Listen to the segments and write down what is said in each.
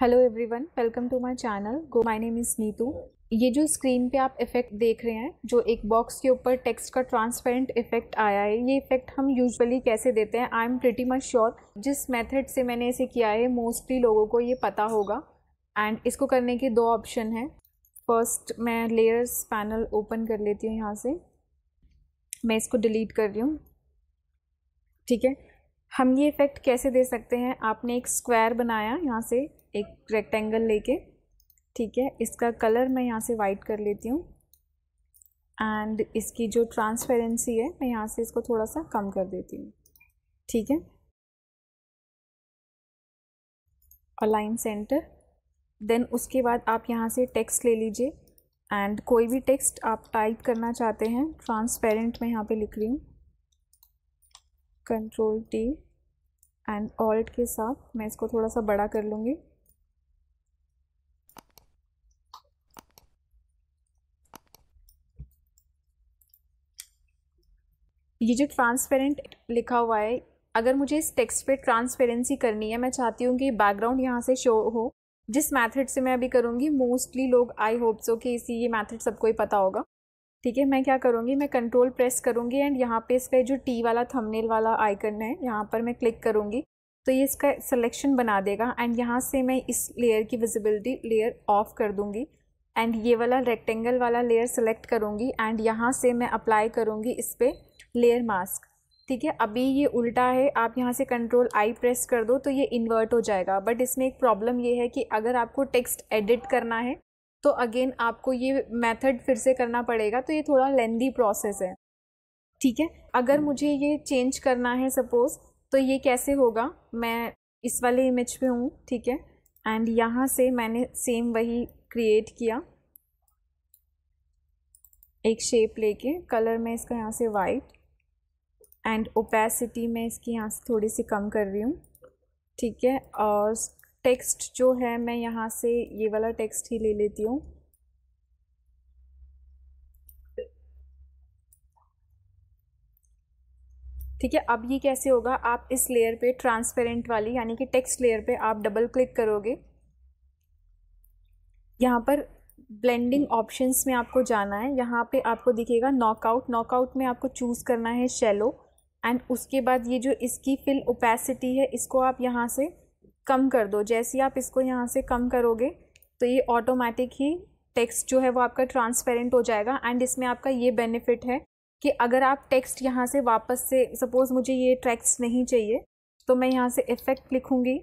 Hello everyone welcome to my channel go my name is Neetu ये जो screen पे आप इफ़ेक्ट देख रहे हैं जो एक बॉक्स के ऊपर टेक्स्ट का ट्रांसपेरेंट इफ़ेक्ट आया है ये इफ़ेक्ट हम यूजुअली कैसे देते हैं I am pretty much sure जिस मेथड से मैंने इसे किया है मोस्टली लोगों को ये पता होगा एंड इसको करने के दो ऑप्शन हैं फर्स्ट मैं लेयर्स पैनल ओपन कर लेती हूँ यहाँ से मैं इसको डिलीट कर रही हूँ ठीक है हम ये इफ़ेक्ट कैसे दे सकते हैं आपने एक स्क्वायर बनाया यहाँ से एक रेक्टेंगल लेके ठीक है इसका कलर मैं यहाँ से वाइट कर लेती हूँ एंड इसकी जो ट्रांसपेरेंसी है मैं यहाँ से इसको थोड़ा सा कम कर देती हूँ ठीक है अलाइन सेंटर देन उसके बाद आप यहाँ से टेक्स्ट ले लीजिए एंड कोई भी टेक्स्ट आप टाइप करना चाहते हैं ट्रांसपेरेंट मैं यहाँ पे लिख रही हूँ कंट्रोल टी एंड ऑल्ट के साथ मैं इसको थोड़ा सा बड़ा कर लूँगी ये जो ट्रांसपेरेंट लिखा हुआ है अगर मुझे इस टेक्स्ट पे ट्रांसपेरेंसी करनी है मैं चाहती हूँ कि बैकग्राउंड यहाँ से शो हो जिस मेथड से मैं अभी करूँगी मोस्टली लोग आई होप सो कि इसी ये मेथड सबको ही पता होगा ठीक है मैं क्या करूँगी मैं कंट्रोल प्रेस करूँगी एंड यहाँ पे इस पर जो टी वाला थंबनेल वाला आइकन है यहाँ पर मैं क्लिक करूँगी तो ये इसका सिलेक्शन बना देगा एंड यहाँ से मैं इस लेयर की विजिबिलिटी लेयर ऑफ कर दूँगी एंड ये वाला रेक्टेंगल वाला लेयर सेलेक्ट करूँगी एंड यहाँ से मैं अप्लाई करूँगी इस पर लेयर मास्क ठीक है अभी ये उल्टा है आप यहाँ से कंट्रोल आई प्रेस कर दो तो ये इन्वर्ट हो जाएगा बट इसमें एक प्रॉब्लम ये है कि अगर आपको टेक्स्ट एडिट करना है तो अगेन आपको ये मेथड फिर से करना पड़ेगा तो ये थोड़ा लेंदी प्रोसेस है ठीक है अगर हम्म। मुझे ये चेंज करना है सपोज़ तो ये कैसे होगा मैं इस वाले इमेज पे हूँ ठीक है एंड यहाँ से मैंने सेम वही क्रिएट किया एक शेप लेके कलर में इसका यहाँ से वाइट एंड ओपेसिटी में इसकी यहाँ से थोड़ी सी कम कर रही हूँ ठीक है और टेक्स्ट जो है मैं यहाँ से ये वाला टेक्स्ट ही ले लेती हूँ ठीक है अब ये कैसे होगा आप इस लेयर पे ट्रांसपेरेंट वाली यानी कि टेक्स्ट लेयर पे आप डबल क्लिक करोगे यहाँ पर ब्लेंडिंग ऑप्शंस में आपको जाना है यहाँ पे आपको दिखेगा नॉकआउट नॉकआउट में आपको चूज़ करना है शेलो एंड उसके बाद ये जो इसकी फिल ओपेसिटी है इसको आप यहाँ से कम कर दो जैसे आप इसको यहाँ से कम करोगे तो ये ऑटोमेटिक ही टेक्स्ट जो है वो आपका ट्रांसपेरेंट हो जाएगा एंड इसमें आपका ये बेनिफिट है कि अगर आप टेक्स्ट यहाँ से वापस से सपोज़ मुझे ये टेक्स्ट नहीं चाहिए तो मैं यहाँ से इफ़ेक्ट लिखूँगी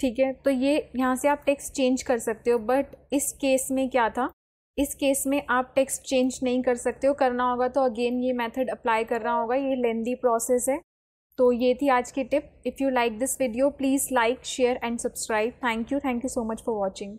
ठीक है तो ये यहाँ से आप टेक्स्ट चेंज कर सकते हो बट इस केस में क्या था इस केस में आप टेक्स्ट चेंज नहीं कर सकते हो करना होगा तो अगेन ये मेथड अप्लाई करना होगा ये लेंदी प्रोसेस है तो ये थी आज की tip if you like this video please like share and subscribe thank you thank you so much for watching